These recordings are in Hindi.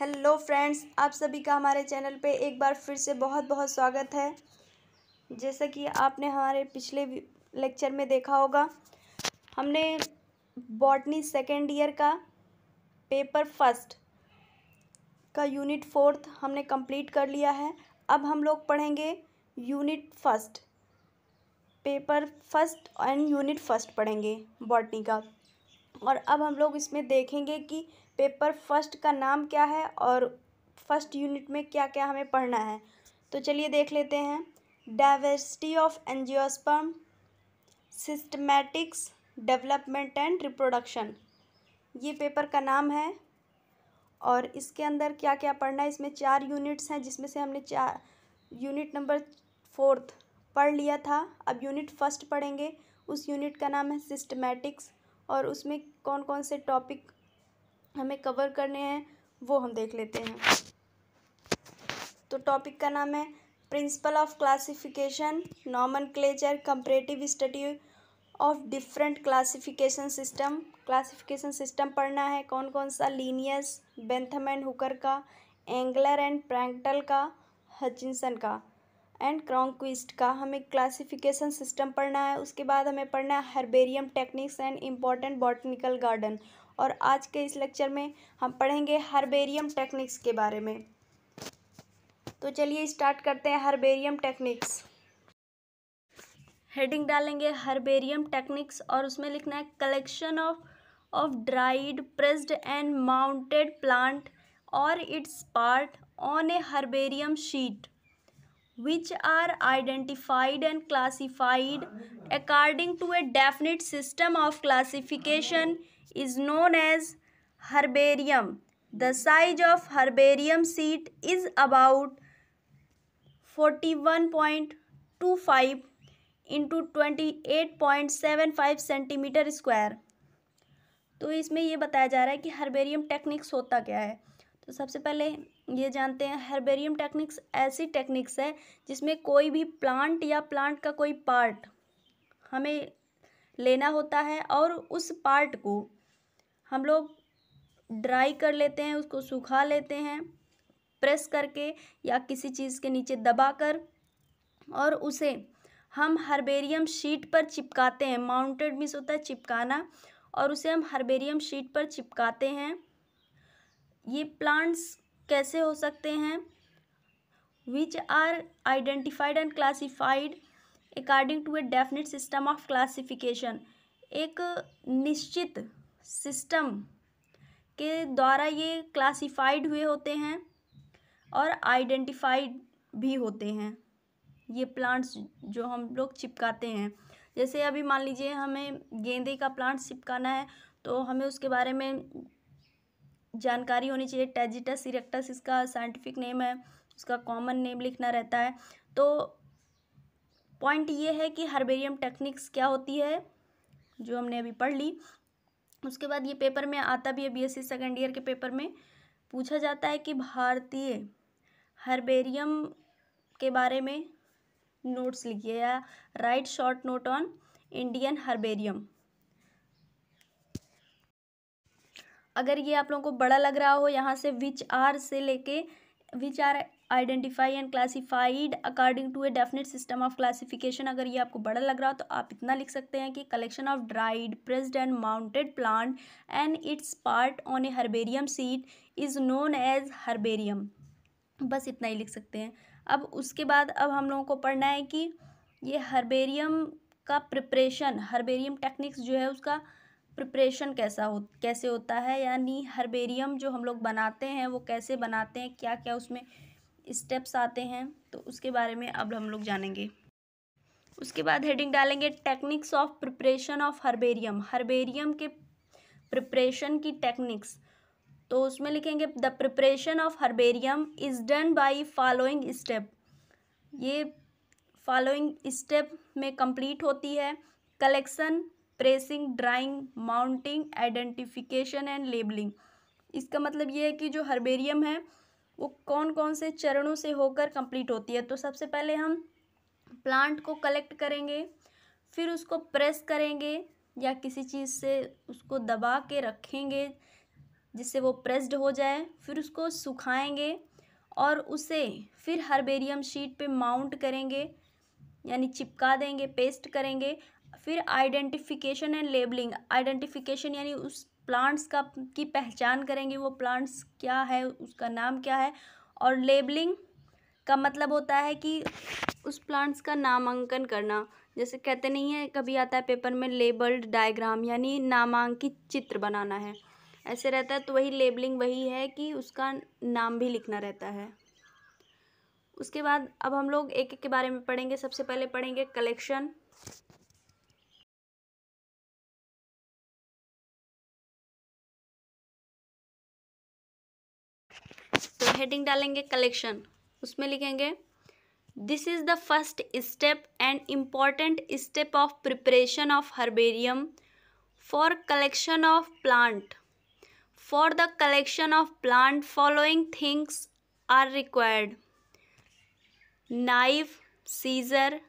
हेलो फ्रेंड्स आप सभी का हमारे चैनल पे एक बार फिर से बहुत बहुत स्वागत है जैसा कि आपने हमारे पिछले लेक्चर में देखा होगा हमने बॉटनी सेकेंड ईयर का पेपर फर्स्ट का यूनिट फोर्थ हमने कंप्लीट कर लिया है अब हम लोग पढ़ेंगे unit first paper first and unit first पढ़ेंगे बॉटनी का और अब हम लोग इसमें देखेंगे कि पेपर फर्स्ट का नाम क्या है और फर्स्ट यूनिट में क्या क्या हमें पढ़ना है तो चलिए देख लेते हैं diversity of angiosperm systematics development and reproduction ये पेपर का नाम है और इसके अंदर क्या क्या पढ़ना है इसमें चार यूनिट्स हैं जिसमें से हमने चार यूनिट नंबर फोर्थ पढ़ लिया था अब यूनिट फर्स्ट पढ़ेंगे उस यूनिट का नाम है सिस्टमेटिक्स और उसमें कौन कौन से टॉपिक हमें कवर करने हैं वो हम देख लेते हैं तो टॉपिक का नाम है principle of classification nomenclature comparative study of different classification system classification system पढ़ना है कौन कौन सा लीनियस बेंथम एंड हुकर का एंगलर एंड प्रैंकटल का हचिनसन का एंड क्रॉन्क्विस्ट का हमें क्लासिफिकेशन सिस्टम पढ़ना है उसके बाद हमें पढ़ना है herbarium techniques and important botanical garden और आज के इस लेक्चर में हम पढ़ेंगे हर्बेरियम टेक्निक्स के बारे में तो चलिए स्टार्ट करते हैं हर्बेरियम टेक्निक्स हेडिंग डालेंगे हर्बेरियम टेक्निक्स और उसमें लिखना है collection of of dried pressed and mounted plant और its part on a herbarium sheet which are identified and classified according to a definite system of classification is known as herbarium. The size of herbarium seat is about 41.25 into 28.75 centimetre square तो इसमें ये बताया जा रहा है कि हर्बेरियम टेक्निक्स होता क्या है तो सबसे पहले ये जानते हैं हर्बेरियम टेक्निक्स ऐसी टेक्निक्स है जिसमें कोई भी प्लांट या प्लांट का कोई पार्ट हमें लेना होता है और उस पार्ट को हम लोग ड्राई कर लेते हैं उसको सुखा लेते हैं प्रेस करके या किसी चीज़ के नीचे दबा कर और उसे हम हर्बेरियम शीट पर चिपकाते हैं माउंटेड मिस होता है चिपकाना और उसे हम हर्बेरियम शीट पर चिपकाते हैं ये प्लांट्स कैसे हो सकते हैं which are identified and classified according to a definite system of classification एक निश्चित सिस्टम के द्वारा ये क्लासीफाइड हुए होते हैं और आइडेंटिफाइड भी होते हैं ये प्लांट्स जो हम लोग चिपकाते हैं जैसे अभी मान लीजिए हमें गेंदे का प्लांट चिपकाना है तो हमें उसके बारे में जानकारी होनी चाहिए टेजिटस इरेक्टस इसका साइंटिफिक नेम है उसका कॉमन नेम लिखना रहता है तो पॉइंट ये है कि हर्बेरियम टेक्निक्स क्या होती है जो हमने अभी पढ़ ली उसके बाद ये पेपर में आता भी है बीएससी सेकेंड ईयर के पेपर में पूछा जाता है कि भारतीय हर्बेरियम के बारे में नोट्स लिखिए या write short note on Indian herbarium अगर ये आप लोगों को बड़ा लग रहा हो यहाँ से विच आर से लेके which are identified and classified according to a definite system of classification अगर ये आपको बड़ा लग रहा हो तो आप इतना लिख सकते हैं कि collection of dried pressed and mounted plant and its part on a herbarium sheet is known as herbarium बस इतना ही लिख सकते हैं अब उसके बाद अब हम लोगों को पढ़ना है कि ये हर्बेरियम का प्रिपरेशन हर्बेरियम टेक्निक्स जो है उसका प्रिपरेशन कैसा हो कैसे होता है यानी हर्बेरियम जो हम लोग बनाते हैं वो कैसे बनाते हैं क्या क्या उसमें स्टेप्स आते हैं तो उसके बारे में अब हम लोग जानेंगे उसके बाद हेडिंग डालेंगे techniques of preparation of herbarium herbarium के प्रिपरेशन की टेक्निक्स तो उसमें लिखेंगे the preparation of herbarium is done by following step ये फॉलोइंग स्टेप में कंप्लीट होती है collection pressing drying mounting identification and labelling इसका मतलब ये है कि जो हर्बेरियम है वो कौन कौन से चरणों से होकर कंप्लीट होती है तो सबसे पहले हम प्लांट को कलेक्ट करेंगे फिर उसको प्रेस करेंगे या किसी चीज़ से उसको दबा के रखेंगे जिससे वो प्रेस्ड हो जाए फिर उसको सुखाएंगे और उसे फिर हर्बेरियम शीट पे माउंट करेंगे यानी चिपका देंगे पेस्ट करेंगे फिर आइडेंटिफिकेशन एंड लेबलिंग आइडेंटिफिकेशन यानी उस प्लांट्स का की पहचान करेंगे वो प्लांट्स क्या है उसका नाम क्या है और लेबलिंग का मतलब होता है कि उस प्लांट्स का नामांकन करना जैसे कहते नहीं है कभी आता है पेपर में लेबल्ड डायग्राम यानी नामांकित चित्र बनाना है ऐसे रहता है तो वही लेबलिंग वही है कि उसका नाम भी लिखना रहता है उसके बाद अब हम लोग एक एक के बारे में पढ़ेंगे सबसे पहले पढ़ेंगे कलेक्शन हेडिंग डालेंगे कलेक्शन उसमें लिखेंगे this is the first step and important step of preparation of herbarium for collection of plant for the collection of plant following things are required knife scissor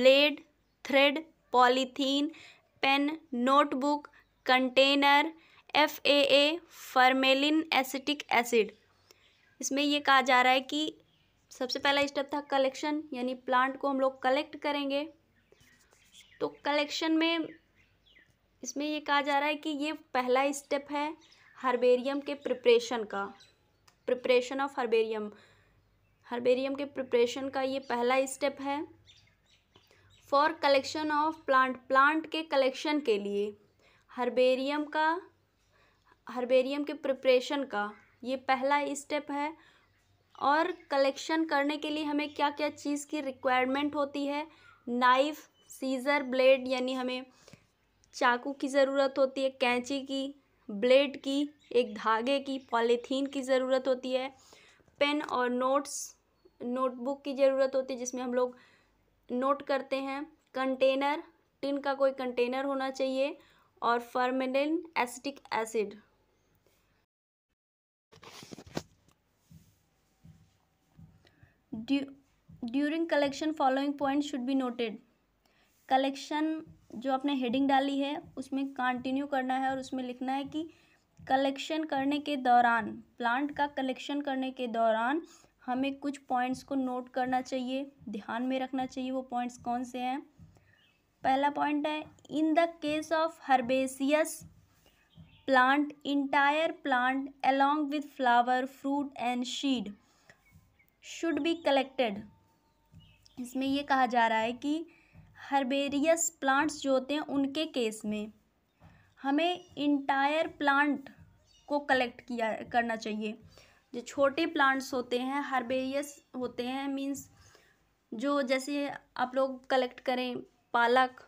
blade thread polythene pen notebook container F A A formalin acetic acid इसमें ये कहा जा रहा है कि सबसे पहला स्टेप था कलेक्शन यानी प्लांट को हम लोग कलेक्ट करेंगे तो कलेक्शन में इसमें ये कहा जा रहा है कि ये पहला स्टेप है हर्बेरियम के प्रिपरेशन का प्रिपरेशन ऑफ हर्बेरियम हर्बेरियम के प्रिपरेशन का ये पहला स्टेप है for collection of plant plant के कलेक्शन के लिए हर्बेरियम का हर्बेरियम के प्रिपरेशन का ये पहला स्टेप है और कलेक्शन करने के लिए हमें क्या क्या चीज़ की रिक्वायरमेंट होती है नाइफ सीज़र ब्लेड यानी हमें चाकू की ज़रूरत होती है कैंची की ब्लेड की एक धागे की पॉलीथीन की ज़रूरत होती है पेन और नोट्स नोटबुक की ज़रूरत होती है जिसमें हम लोग नोट करते हैं कंटेनर टिन का कोई कंटेनर होना चाहिए और formalin acetic acid during collection following point should be noted collection जो आपने हेडिंग डाली है उसमें कंटिन्यू करना है और उसमें लिखना है कि कलेक्शन करने के दौरान प्लांट का कलेक्शन करने के दौरान हमें कुछ पॉइंट्स को नोट करना चाहिए ध्यान में रखना चाहिए वो पॉइंट्स कौन से हैं पहला पॉइंट है in the case of herbaceous plant entire plant along with flower fruit and seed should be collected इसमें ये कहा जा रहा है कि हर्बेरियस प्लांट्स जो होते हैं उनके केस में हमें इंटायर प्लांट को कलेक्ट किया करना चाहिए जो छोटे प्लांट्स होते हैं हर्बेरियस होते हैं मींस जो जैसे आप लोग कलेक्ट करें पालक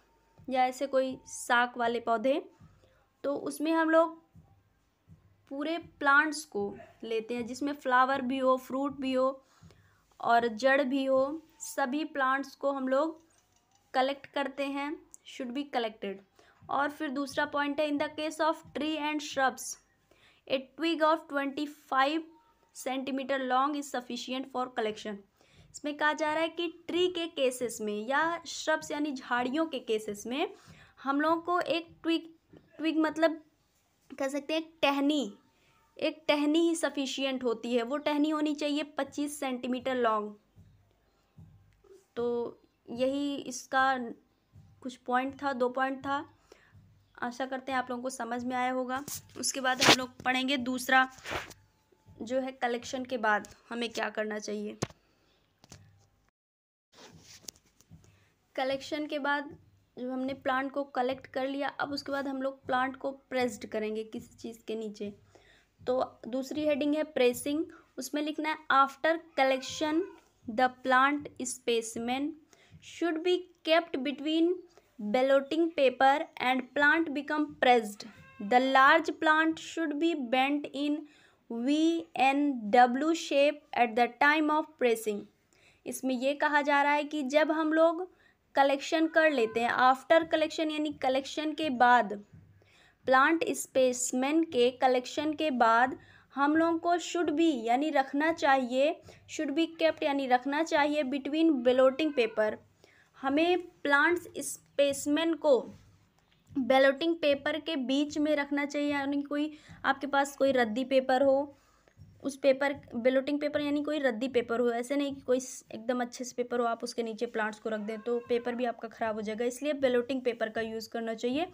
या ऐसे कोई साग वाले पौधे तो उसमें हम लोग पूरे प्लांट्स को लेते हैं जिसमें फ्लावर भी हो फ्रूट भी हो और जड़ भी हो सभी प्लांट्स को हम लोग कलेक्ट करते हैं शुड बी कलेक्टेड और फिर दूसरा पॉइंट है in the case of tree and shrubs a twig of twenty five centimetre long is sufficient for collection इसमें कहा जा रहा है कि ट्री के केसेस में या श्रब्स यानी झाड़ियों के केसेस में हम लोगों को एक ट्विग ट्विग मतलब कह सकते हैं टहनी एक टहनी ही सफिशियंट होती है वो टहनी होनी चाहिए पच्चीस सेंटीमीटर लॉन्ग तो यही इसका कुछ पॉइंट था दो पॉइंट था आशा करते हैं आप लोगों को समझ में आया होगा उसके बाद हम लोग पढ़ेंगे दूसरा जो है कलेक्शन के बाद हमें क्या करना चाहिए कलेक्शन के बाद जब हमने प्लांट को कलेक्ट कर लिया अब उसके बाद हम लोग प्लांट को प्रेस्ड करेंगे किसी चीज़ के नीचे तो दूसरी हेडिंग है प्रेसिंग उसमें लिखना है after collection the plant specimen should be kept between blotting paper and plant become pressed the large plant should be bent in V N W shape at the time of pressing इसमें यह कहा जा रहा है कि जब हम लोग कलेक्शन कर लेते हैं आफ्टर कलेक्शन यानी कलेक्शन के बाद प्लांट स्पेसमेन के कलेक्शन के बाद हम लोगों को शुड बी यानी रखना चाहिए शुड बी कैप्ट यानी रखना चाहिए बिटवीन बेलोटिंग पेपर हमें प्लांट्स स्पेसमेन को बेलोटिंग पेपर के बीच में रखना चाहिए यानी कोई आपके पास कोई रद्दी पेपर हो उस पेपर बेलोटिंग पेपर यानी कोई रद्दी पेपर हो ऐसे नहीं कि कोई एकदम अच्छे से पेपर हो आप उसके नीचे प्लांट्स को रख दें तो पेपर भी आपका ख़राब हो जाएगा इसलिए बेलोटिंग पेपर का यूज़ करना चाहिए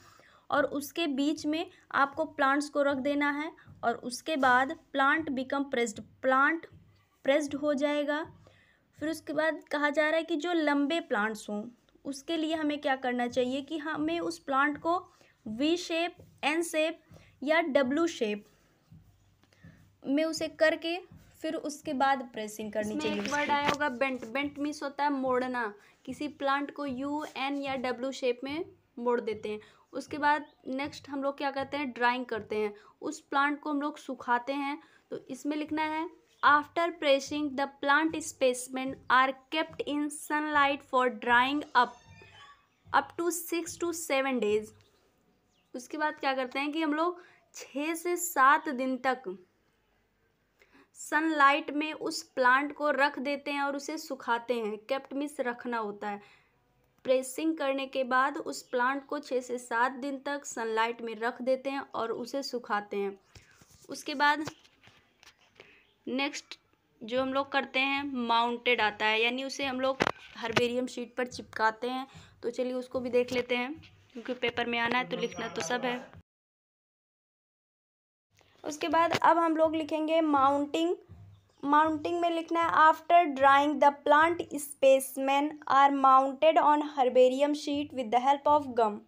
और उसके बीच में आपको प्लांट्स को रख देना है और उसके बाद plant become pressed plant pressed हो जाएगा फिर उसके बाद कहा जा रहा है कि जो लंबे प्लांट्स हों उसके लिए हमें क्या करना चाहिए कि हमें उस प्लांट को वी शेप एन शेप या डब्लू शेप में उसे करके फिर उसके बाद प्रेसिंग करनी चाहिए एक वर्ड आया होगा बेंट बेंट मीस होता है मोड़ना किसी प्लांट को यू एन या डब्लू शेप में मोड़ देते हैं उसके बाद नेक्स्ट हम लोग क्या करते हैं ड्राइंग करते हैं उस प्लांट को हम लोग सुखाते हैं तो इसमें लिखना है after pressing the plant specimen are kept in sunlight for drying up up to six to seven days उसके बाद क्या करते हैं कि हम लोग छः से सात दिन तक सनलाइट में उस प्लांट को रख देते हैं और उसे सुखाते हैं केप्ट मिस रखना होता है प्रेसिंग करने के बाद उस प्लांट को छः से सात दिन तक सनलाइट में रख देते हैं और उसे सुखाते हैं उसके बाद नेक्स्ट जो हम लोग करते हैं माउंटेड आता है यानी उसे हम लोग हरबेरियम शीट पर चिपकाते हैं तो चलिए उसको भी देख लेते हैं क्योंकि पेपर में आना है तो लिखना तो सब है उसके बाद अब हम लोग लिखेंगे माउंटिंग माउंटिंग में लिखना है after drying the plant specimen are mounted on herbarium sheet with the help of gum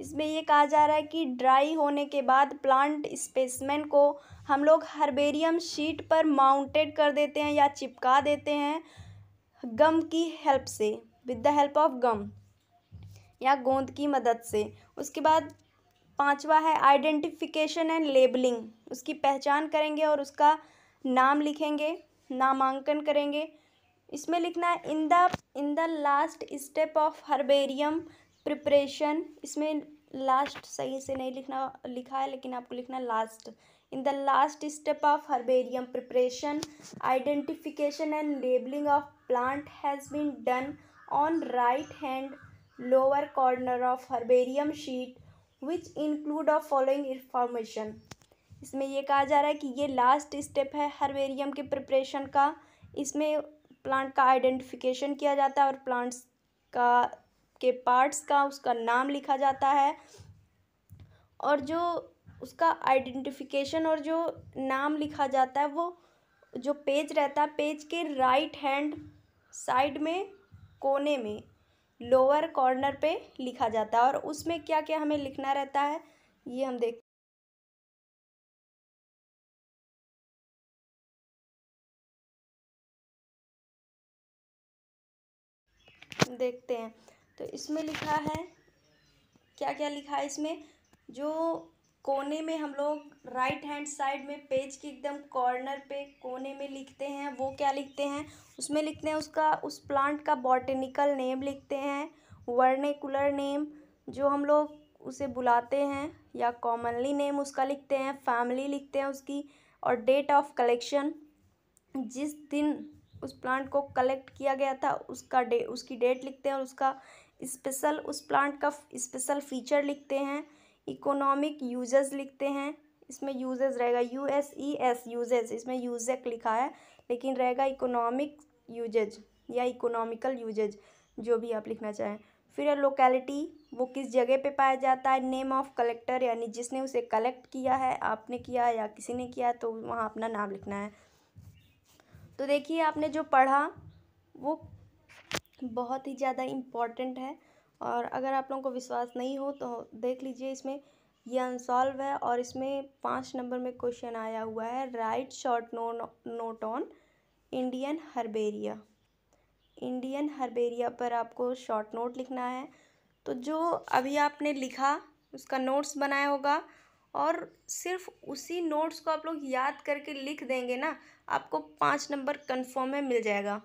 इसमें ये कहा जा रहा है कि ड्राई होने के बाद प्लांट स्पेसमैन को हम लोग हर्बेरियम शीट पर माउंटेड कर देते हैं या चिपका देते हैं गम की हेल्प से with the help of gum या गोंद की मदद से उसके बाद पांचवा है आइडेंटिफिकेशन एंड लेबलिंग उसकी पहचान करेंगे और उसका नाम लिखेंगे नामांकन करेंगे इसमें लिखना है in the in the last step of herbarium preparation इसमें लास्ट सही से नहीं लिखना लिखा है लेकिन आपको लिखना last in the last step of herbarium preparation identification and labelling of plant has been done on right hand lower corner of herbarium sheet which include of following information इसमें ये कहा जा रहा है कि ये लास्ट स्टेप है हरवेरियम के प्रिपरेशन का इसमें प्लांट का आइडेंटिफिकेशन किया जाता है और प्लांट्स का के पार्ट्स का उसका नाम लिखा जाता है और जो उसका आइडेंटिफिकेशन और जो नाम लिखा जाता है वो जो पेज रहता है पेज के राइट हैंड साइड में कोने में लोअर कॉर्नर पे लिखा जाता है और उसमें क्या क्या हमें लिखना रहता है ये हम देख देखते हैं तो इसमें लिखा है क्या क्या लिखा है इसमें जो कोने में हम लोग राइट हैंड साइड में पेज के एकदम कॉर्नर पे कोने में लिखते हैं वो क्या लिखते हैं उसमें लिखते हैं उसका उस प्लांट का बॉटेनिकल नेम लिखते हैं वर्नेकुलर नेम जो हम लोग उसे बुलाते हैं या कॉमनली नेम उसका लिखते हैं फैमिली लिखते हैं उसकी और डेट ऑफ कलेक्शन जिस दिन उस प्लांट को कलेक्ट किया गया था उसका डे उसकी डेट लिखते हैं और उसका स्पेशल उस प्लांट का स्पेशल फीचर लिखते हैं इकोनॉमिक यूजेस लिखते हैं इसमें यूजेस रहेगा U S E S uses इसमें यूजेक लिखा है लेकिन रहेगा इकोनॉमिक यूजेज या इकोनॉमिकल यूजेज जो भी आप लिखना चाहें फिर लोकेलिटी वो किस जगह पे पाया जाता है नेम ऑफ कलेक्टर यानी जिसने उसे कलेक्ट किया है आपने किया या किसी ने किया तो वहाँ अपना नाम लिखना है तो देखिए आपने जो पढ़ा वो बहुत ही ज़्यादा इम्पॉर्टेंट है और अगर आप लोगों को विश्वास नहीं हो तो देख लीजिए इसमें ये अनसॉल्व है और इसमें पाँच नंबर में क्वेश्चन आया हुआ है write short no note on Indian herbaria Indian herbaria पर आपको शॉर्ट नोट लिखना है तो जो अभी आपने लिखा उसका नोट्स बनाया होगा और सिर्फ उसी नोट्स को आप लोग याद करके लिख देंगे ना आपको पाँच नंबर कन्फर्म में मिल जाएगा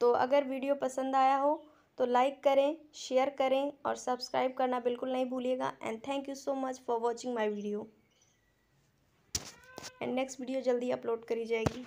तो अगर वीडियो पसंद आया हो तो लाइक करें शेयर करें और सब्सक्राइब करना बिल्कुल नहीं भूलिएगा and thank you so much for watching my video and next video जल्दी अपलोड करी जाएगी